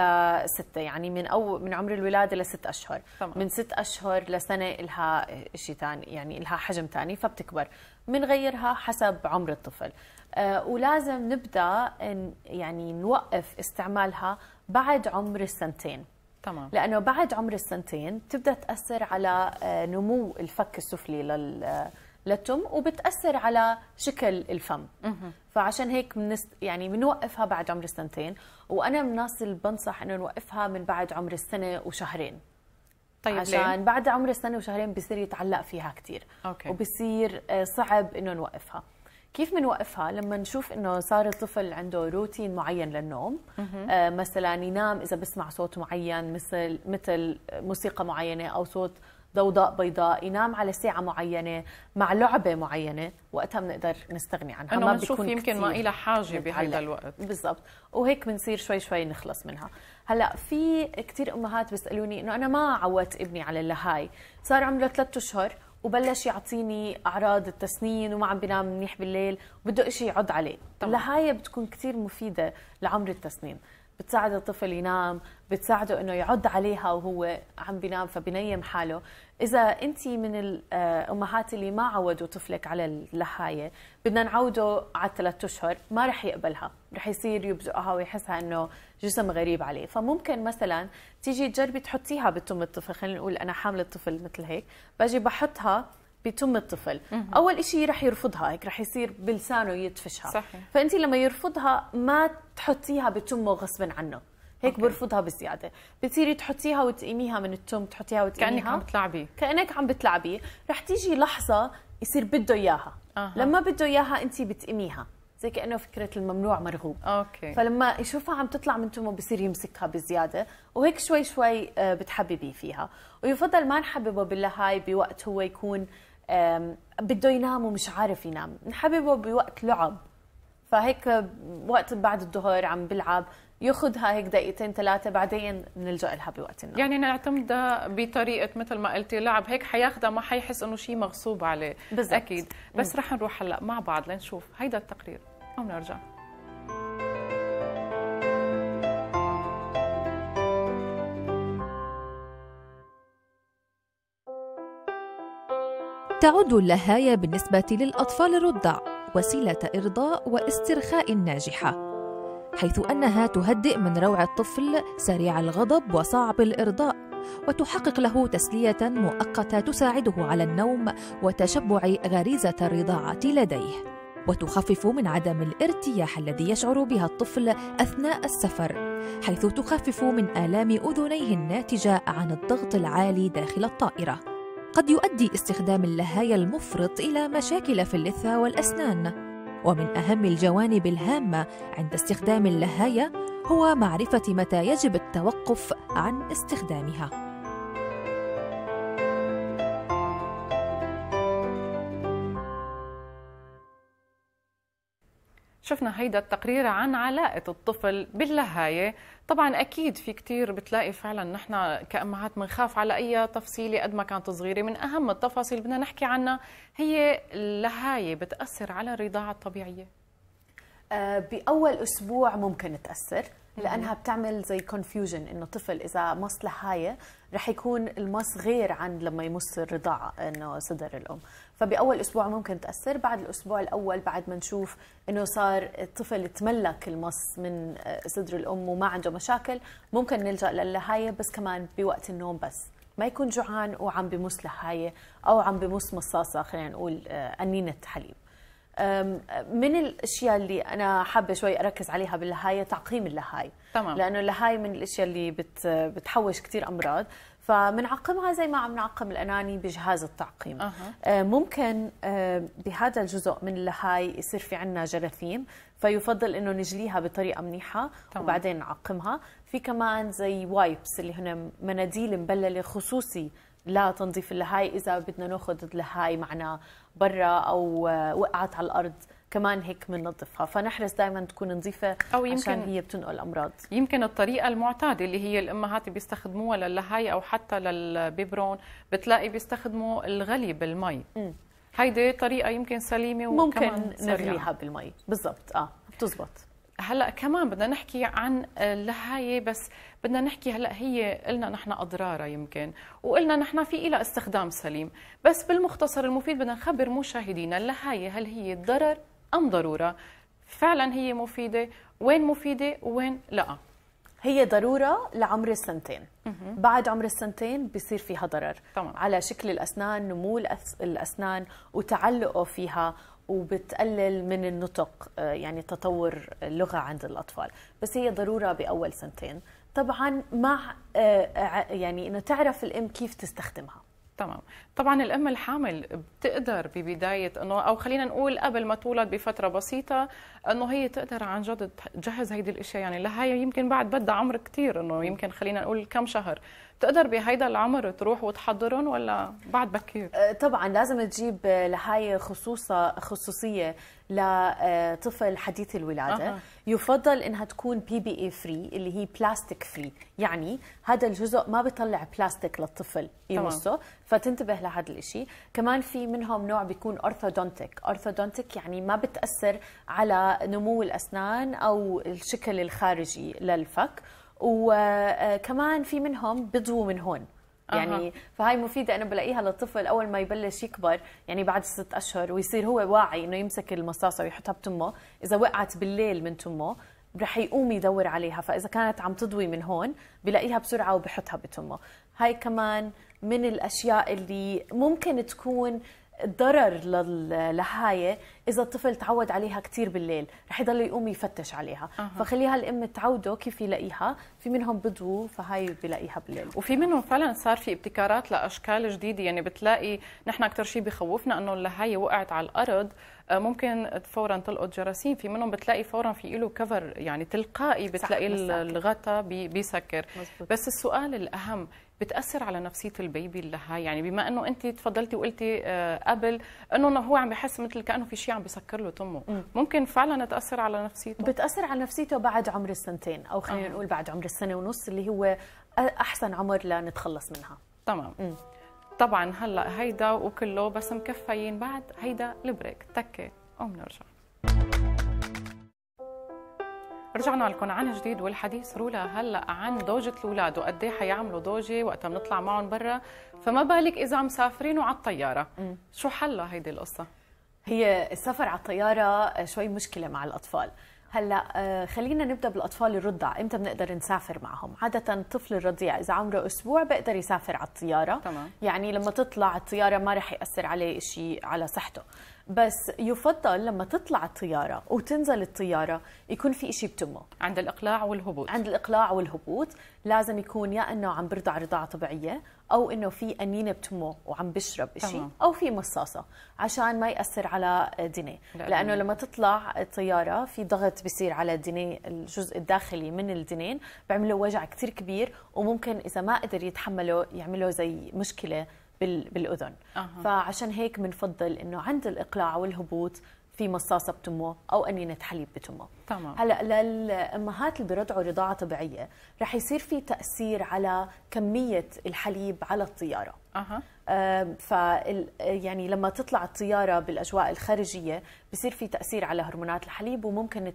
6 يعني من او من عمر الولاده لست اشهر طبعا. من 6 اشهر لسنه لها شيء ثاني يعني لها حجم ثاني فبتكبر بنغيرها حسب عمر الطفل أه ولازم نبدا يعني نوقف استعمالها بعد عمر السنتين تمام لانه بعد عمر السنتين بتبدا تاثر على آه، نمو الفك السفلي لل آه، للتم وبتاثر على شكل الفم فعشان هيك منس يعني بنوقفها بعد عمر السنتين وانا من الناس اللي بنصح انه نوقفها من بعد عمر السنه وشهرين طيب عشان ليه؟ بعد عمر السنه وشهرين بصير يتعلق فيها كثير وبصير آه، صعب انه نوقفها كيف بنوقفها لما نشوف انه صار الطفل عنده روتين معين للنوم آه مثلا ينام اذا بسمع صوت معين مثل مثل موسيقى معينه او صوت ضوضاء بيضاء ينام على ساعه معينه مع لعبه معينه وقتها بنقدر نستغني عنها ما بنشوف يمكن ما إلى حاجه بهذا الوقت بالضبط وهيك بنصير شوي شوي نخلص منها هلا في كثير امهات بيسالوني انه انا ما عودت ابني على اللهاي صار عمره ثلاثة اشهر وبلش يعطيني اعراض التسنين وما عم بينام منيح بالليل وبده شيء يعض عليه طبعا. لهاي بتكون كثير مفيده لعمر التسنين بتساعد الطفل ينام بتساعده انه يعد عليها وهو عم بينام فبنيم حاله اذا انت من الامهات آه، اللي ما عودوا طفلك على اللحايه بدنا نعوده على الثلاث اشهر ما رح يقبلها رح يصير يبزقها ويحسها انه جسم غريب عليه فممكن مثلا تيجي تجربي تحطيها بتم الطفل خلينا نقول انا حامل الطفل مثل هيك باجي بحطها بتم الطفل اول شيء رح يرفضها هيك رح يصير بلسانه يدفشها صحيح. فانت لما يرفضها ما تحطيها بتمه غصبا عنه هيك أوكي. برفضها بزياده بتصيري تحطيها وتقيميها من التم تحطيها وتقيميها كانك عم بتلعبي كانك عم بتلعبي رح تيجي لحظه يصير بده اياها أه. لما بده اياها انت بتقيميها زي كانه فكره الممنوع مرغوب اوكي فلما يشوفها عم تطلع من تمه بصير يمسكها بزياده وهيك شوي شوي آه، بتحببي فيها ويفضل ما نحببه باللهاي بوقت هو يكون بده ينام ومش عارف ينام نحببه بوقت لعب فهيك وقت بعد الظهر عم بلعب ياخذها هيك دقيقتين ثلاثه بعدين بنلجا لها بوقت النوم يعني نعتمدها بطريقه مثل ما قلتي لعب هيك حياخذها ما حيحس انه شيء مغصوب عليه بالزبط. اكيد بس رح نروح هلا مع بعض لنشوف هيدا التقرير او نرجع تعد اللهاية بالنسبة للأطفال الرضع وسيلة إرضاء واسترخاء ناجحة حيث أنها تهدئ من روع الطفل سريع الغضب وصعب الإرضاء وتحقق له تسلية مؤقتة تساعده على النوم وتشبع غريزة الرضاعة لديه وتخفف من عدم الارتياح الذي يشعر بها الطفل اثناء السفر حيث تخفف من الام اذنيه الناتجه عن الضغط العالي داخل الطائره قد يؤدي استخدام اللهاية المفرط إلى مشاكل في اللثة والأسنان ومن أهم الجوانب الهامة عند استخدام اللهاية هو معرفة متى يجب التوقف عن استخدامها شفنا هيدا التقرير عن علاقة الطفل باللهاية طبعا أكيد في كتير بتلاقي فعلا نحن كأمهات بنخاف على أي تفصيلة قد ما كانت صغيرة من أهم التفاصيل بدنا نحكي عنها هي اللهاية بتأثر على الرضاعة الطبيعية آه، بأول أسبوع ممكن تأثر لانها بتعمل زي كونفيوجن انه طفل اذا مص لهاية رح يكون المص غير عن لما يمص الرضاعه انه صدر الام فباول اسبوع ممكن تاثر بعد الاسبوع الاول بعد ما نشوف انه صار الطفل تملك المص من آه، صدر الام وما عنده مشاكل ممكن نلجا للهاية بس كمان بوقت النوم بس ما يكون جوعان وعم بمص لهاية او عم بمص مصاصه خلينا نقول آه، انينه حليب آه، من الاشياء اللي انا حابه شوي اركز عليها باللهايه تعقيم اللهايه تمام. لانه اللهايه من الاشياء اللي بتحوش كثير امراض فمنعقمها زي ما عم نعقم الاناني بجهاز التعقيم أه. ممكن آه، بهذا الجزء من الهاي يصير في عندنا جراثيم فيفضل انه نجليها بطريقه منيحه طبعا. وبعدين نعقمها في كمان زي وايبس اللي هن مناديل مبلله خصوصي لتنظيف اللهاي اذا بدنا ناخذ اللهاي معنا برا او آه، وقعت على الارض كمان هيك بننظفها فنحرص دائما تكون نظيفه أو يمكن عشان هي بتنقل امراض يمكن الطريقه المعتاده اللي هي الامهات بيستخدموها للهاي او حتى للبيبرون بتلاقي بيستخدموا الغلي بالمي هيدي طريقه يمكن سليمه وكمان ممكن نغليها بالمي بالضبط اه بتزبط هلا كمان بدنا نحكي عن اللهايه بس بدنا نحكي هلا هي قلنا نحن اضرارها يمكن وقلنا نحن في لها استخدام سليم بس بالمختصر المفيد بدنا نخبر مشاهدينا اللهايه هل هي ضرر ام ضروره فعلا هي مفيده وين مفيده وين لا هي ضرورة لعمر السنتين بعد عمر السنتين بصير فيها ضرر طبعا. على شكل الأسنان نمو الأسنان وتعلقه فيها وبتقلل من النطق آه، يعني تطور اللغة عند الأطفال بس هي ضرورة بأول سنتين طبعا مع آه، يعني انه تعرف الام كيف تستخدمها تمام طبعا الام الحامل بتقدر ببدايه انه او خلينا نقول قبل ما تولد بفتره بسيطه انه هي تقدر عن جد تجهز هيدي الاشياء يعني لهي يمكن بعد بدها عمر كثير انه يمكن خلينا نقول كم شهر تقدر بهيدا العمر تروح وتحضرهم ولا بعد بكير أه، طبعا لازم تجيب أه، لهاي خصوصة خصوصية لطفل أه، حديث الولادة أه. يفضل انها تكون بي بي اي فري اللي هي بلاستيك فري يعني هذا الجزء ما بيطلع بلاستيك للطفل يمسه فتنتبه لهذا الشيء كمان في منهم نوع بيكون أرثودونتيك أرثودونتيك يعني ما بتأثر على نمو الأسنان أو الشكل الخارجي للفك وكمان في منهم بيضوا من هون يعني أه. فهاي مفيدة أنا بلاقيها للطفل أول ما يبلش يكبر يعني بعد ست أشهر ويصير هو واعي إنه يمسك المصاصة ويحطها بتمه إذا وقعت بالليل من تمه رح يقوم يدور عليها فإذا كانت عم تضوي من هون بلاقيها بسرعة وبحطها بتمه هاي كمان من الأشياء اللي ممكن تكون ضرر للحاية إذا الطفل تعود عليها كثير بالليل رح يضل يقوم يفتش عليها أه. فخليها الأم تعوده كيف يلاقيها في منهم بدو فهاي بلاقيها بالليل وفي منهم فعلا صار في ابتكارات لأشكال جديدة يعني بتلاقي نحن أكثر شيء بخوفنا أنه اللحاية وقعت على الأرض آه، ممكن فورا تلقط جراثيم في منهم بتلاقي فورا في له كفر يعني تلقائي بتلاقي الغطا بيسكر بس السؤال الأهم بتاثر على نفسيه البيبي لها يعني بما انه انت تفضلتي وقلتي آه، قبل انه هو عم بحس مثل كانه في شيء عم بسكر له تمه ممكن فعلا تاثر على نفسيته بتاثر على نفسيته بعد عمر السنتين او خلينا آه. نقول بعد عمر السنه ونص اللي هو احسن عمر لنتخلص منها تمام م. طبعا هلا هيدا وكله بس مكفيين بعد هيدا البريك تكه وبنرجع رجعنا لكم عن جديد والحديث رولا هلا عن ضوجة الأولاد وقد إيه حيعملوا ضوجة وقتها بنطلع معهم برا فما بالك إذا مسافرين وعلى الطيارة شو حلها هيدي القصة؟ هي السفر على الطيارة شوي مشكلة مع الأطفال هلا آه، خلينا نبدا بالاطفال الرضع امتى بنقدر نسافر معهم عاده الطفل الرضيع اذا عمره اسبوع بقدر يسافر على الطياره تمام. يعني لما تطلع الطياره ما رح ياثر عليه شيء على صحته بس يفضل لما تطلع الطيارة وتنزل الطيارة يكون في إشي بتمه عند الإقلاع والهبوط عند الإقلاع والهبوط لازم يكون يا إنه عم برضع رضاعة طبيعية أو إنه في أنينة بتمه وعم بشرب إشي أو في مصاصة عشان ما يأثر على ديني لأنه لما تطلع الطيارة في ضغط بيصير على ديني الجزء الداخلي من الدنين بيعمله وجع كتير كبير وممكن إذا ما قدر يتحمله يعمله زي مشكلة بالاذن أه. فعشان هيك بنفضل انه عند الاقلاع والهبوط في مصاصه بتمه او انينه حليب بتمه تمام هلا للامهات اللي بيرضعوا رضاعه طبيعيه رح يصير في تاثير على كميه الحليب على الطياره اها ف يعني لما تطلع الطياره بالاجواء الخارجيه بصير في تاثير على هرمونات الحليب وممكن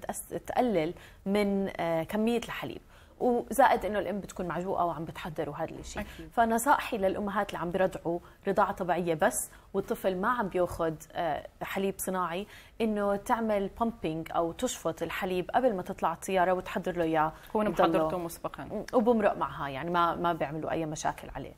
تقلل من آه، كميه الحليب وزائد انه الام بتكون معجوقه وعم بتحضر وهذا الشيء فنصائحي للامهات اللي عم بيرضعوا رضاعه طبيعيه بس والطفل ما عم بياخذ آه، حليب صناعي انه تعمل بامبينج او تشفط الحليب قبل ما تطلع الطياره وتحضر له اياه تكون محضرته مسبقا وبمرق معها يعني ما ما بيعملوا اي مشاكل عليه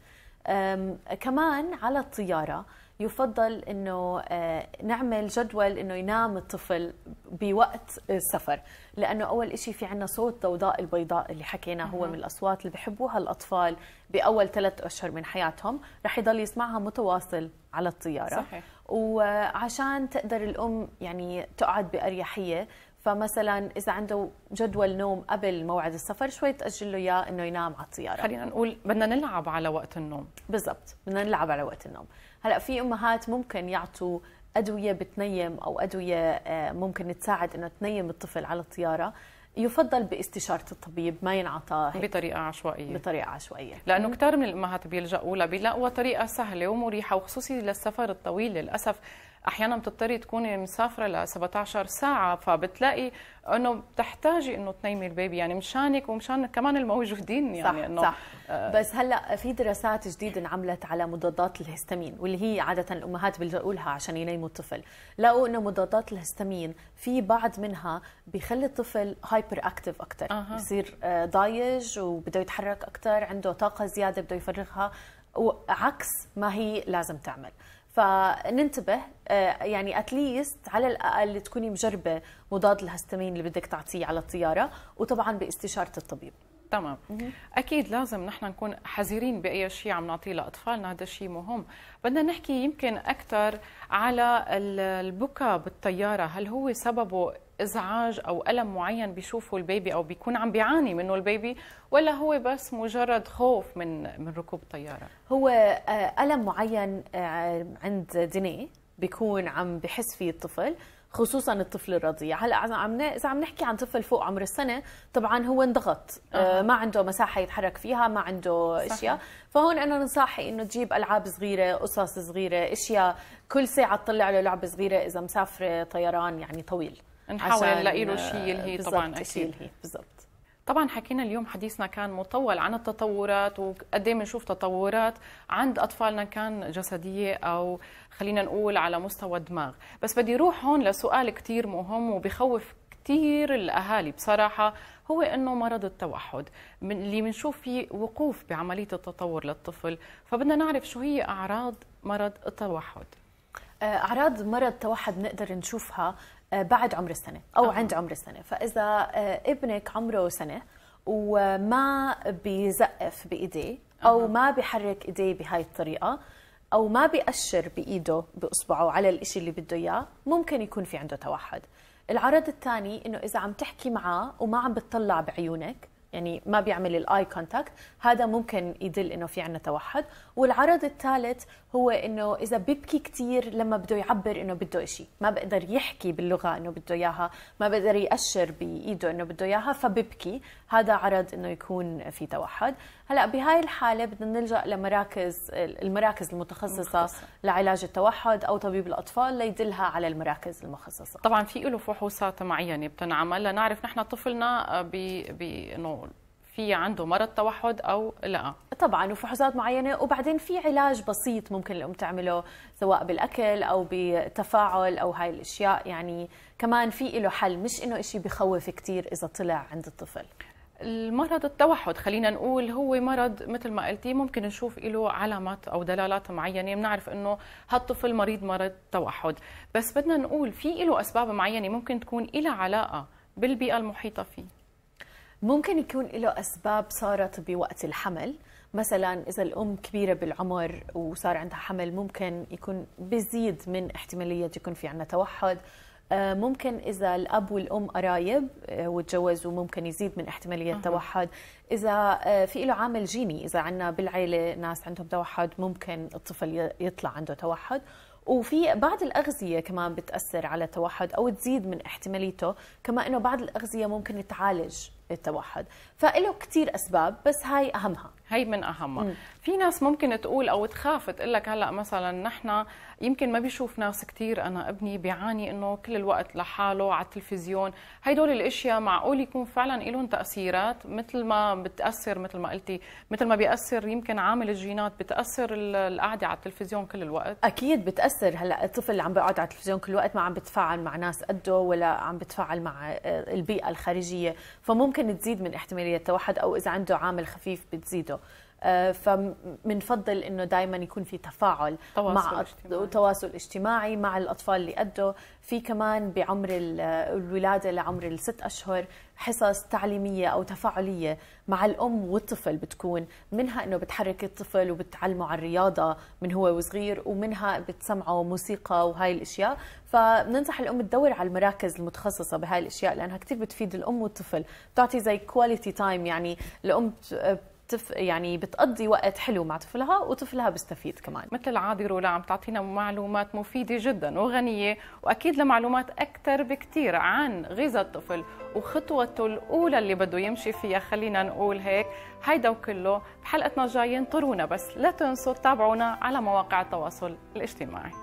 كمان على الطياره يفضل انه آه، نعمل جدول انه ينام الطفل بوقت السفر لانه اول شيء في عندنا صوت ضوضاء البيضاء اللي حكينا هو من الاصوات اللي بحبوها الاطفال باول ثلاث اشهر من حياتهم رح يضل يسمعها متواصل على الطياره صحيح. وعشان تقدر الام يعني تقعد باريحيه فمثلا اذا عنده جدول نوم قبل موعد السفر شوي تاجل له اياه انه ينام على الطياره خلينا نقول بدنا نلعب على وقت النوم بالضبط بدنا نلعب على وقت النوم هلا في امهات ممكن يعطوا ادويه بتنيم او ادويه آه، ممكن تساعد انه تنيم الطفل على الطياره يفضل باستشارة الطبيب ما ينعطى بطريقة عشوائية بطريقة عشوائية لأنه كثير من الأمهات بيلجؤوا لها بيلاقوا طريقة سهلة ومريحة وخصوصي للسفر الطويل للأسف احيانا بتضطري تكوني مسافره ل 17 ساعه فبتلاقي انه بتحتاجي انه تنيمي البيبي يعني مشانك ومشان كمان الموجودين يعني صح انه صح آه بس هلا في دراسات جديده انعملت على مضادات الهستامين واللي هي عاده الامهات بيلجؤوا لها عشان ينيموا الطفل لقوا انه مضادات الهستامين في بعض منها بيخلي الطفل هايبر اكتف اكثر أه. بصير ضايج وبده يتحرك اكثر عنده طاقه زياده بده يفرغها وعكس ما هي لازم تعمل فننتبه آه، يعني اتليست على الاقل تكوني مجربه مضاد الهستامين اللي بدك تعطيه على الطياره وطبعا باستشاره الطبيب تمام اكيد لازم نحن نكون حذرين باي شيء عم نعطيه لاطفالنا هذا شيء مهم بدنا نحكي يمكن اكثر على البكاء بالطياره هل هو سببه ازعاج او الم معين بيشوفه البيبي او بيكون عم بيعاني منه البيبي ولا هو بس مجرد خوف من من ركوب الطياره؟ هو آه، الم معين آه، عند ديني بيكون عم بحس فيه الطفل خصوصا الطفل الرضيع هلا اذا عم اذا عم نحكي عن طفل فوق عمر السنه طبعا هو انضغط آه. ما عنده مساحه يتحرك فيها ما عنده صحيح. اشياء فهون انا ننصحي انه تجيب العاب صغيره قصص صغيره اشياء كل ساعه تطلع له لعبه صغيره اذا مسافره طيران يعني طويل نحاول نلاقي له شيء يلهي آه، طبعا اكيد بالضبط طبعا حكينا اليوم حديثنا كان مطول عن التطورات وقد ايه بنشوف تطورات عند اطفالنا كان جسديه او خلينا نقول على مستوى الدماغ، بس بدي روح هون لسؤال كثير مهم وبخوف كثير الاهالي بصراحه هو انه مرض التوحد من اللي بنشوف فيه وقوف بعمليه التطور للطفل، فبدنا نعرف شو هي اعراض مرض التوحد. آه، اعراض مرض التوحد بنقدر نشوفها بعد عمر السنه او عند عمر السنه فاذا آه، ابنك عمره سنه وما بيزقف بايديه او ما بحرك ايديه بهاي الطريقه او ما بيأشر بايده باصبعه على الشيء اللي بده اياه ممكن يكون في عنده توحد العرض الثاني انه اذا عم تحكي معاه وما عم بتطلع بعيونك يعني ما بيعمل الاي كونتاكت هذا ممكن يدل انه في عندنا توحد والعرض الثالث هو انه اذا بيبكي كثير لما بده يعبر انه بده شيء ما بقدر يحكي باللغه انه بده اياها ما بقدر ياشر بايده انه بده اياها فببكي هذا عرض انه يكون في توحد هلا بهاي الحاله بدنا نلجا لمراكز المراكز المتخصصه مخصصة. لعلاج التوحد او طبيب الاطفال ليدلها على المراكز المخصصه طبعا في له فحوصات معينه بتنعمل لنعرف نحن طفلنا ب بي... في عنده مرض توحد او لا طبعا وفحوصات معينه وبعدين في علاج بسيط ممكن الام تعمله سواء بالاكل او بتفاعل او هاي الاشياء يعني كمان في له حل مش انه شيء بخوف كثير اذا طلع عند الطفل المرض التوحد خلينا نقول هو مرض مثل ما قلتي ممكن نشوف له علامات او دلالات معينه بنعرف انه هالطفل مريض مرض توحد بس بدنا نقول في له اسباب معينه ممكن تكون لها علاقه بالبيئه المحيطه فيه ممكن يكون له اسباب صارت بوقت الحمل مثلا اذا الام كبيره بالعمر وصار عندها حمل ممكن يكون بزيد من احتماليه يكون في عندنا توحد آه، ممكن اذا الاب والام قرايب آه، وتجوزوا ممكن يزيد من احتماليه التوحد اذا آه، في له عامل جيني اذا عندنا بالعيله ناس عندهم توحد ممكن الطفل يطلع عنده توحد وفي بعض الأغذية كمان بتأثر على التوحد أو تزيد من احتماليته كما أنه بعض الأغذية ممكن تعالج التوحد فإله كتير أسباب بس هاي أهمها هي من أهمها م. في ناس ممكن تقول أو تخاف تقول لك هلأ مثلا نحن يمكن ما بيشوف ناس كثير انا ابني بيعاني انه كل الوقت لحاله على التلفزيون هدول الاشياء معقول يكون فعلا لهم تاثيرات مثل ما بتاثر مثل ما قلتي مثل ما بياثر يمكن عامل الجينات بتاثر القعده على التلفزيون كل الوقت اكيد بتاثر هلا الطفل اللي عم بيقعد على التلفزيون كل الوقت ما عم بتفاعل مع ناس قده ولا عم بتفاعل مع آه، البيئه الخارجيه فممكن تزيد من احتماليه التوحد او اذا عنده عامل خفيف بتزيده آه، فبنفضل انه دائما يكون في تفاعل تواصل مع اجتماعي. تواصل اجتماعي مع الاطفال اللي قده في كمان بعمر الولاده لعمر الست اشهر حصص تعليميه او تفاعليه مع الام والطفل بتكون منها انه بتحرك الطفل وبتعلمه على الرياضه من هو وصغير ومنها بتسمعه موسيقى وهاي الاشياء فبننصح الام تدور على المراكز المتخصصه بهاي الاشياء لانها كثير بتفيد الام والطفل بتعطي زي كواليتي تايم يعني الام بتف يعني بتقضي وقت حلو مع طفلها وطفلها بيستفيد كمان مثل العادي رولا عم تعطينا معلومات مفيده جدا وغنيه واكيد لمعلومات اكثر بكثير عن غذاء الطفل وخطوته الاولى اللي بده يمشي فيها خلينا نقول هيك هيدا وكله بحلقتنا الجايه انطرونا بس لا تنسوا تتابعونا على مواقع التواصل الاجتماعي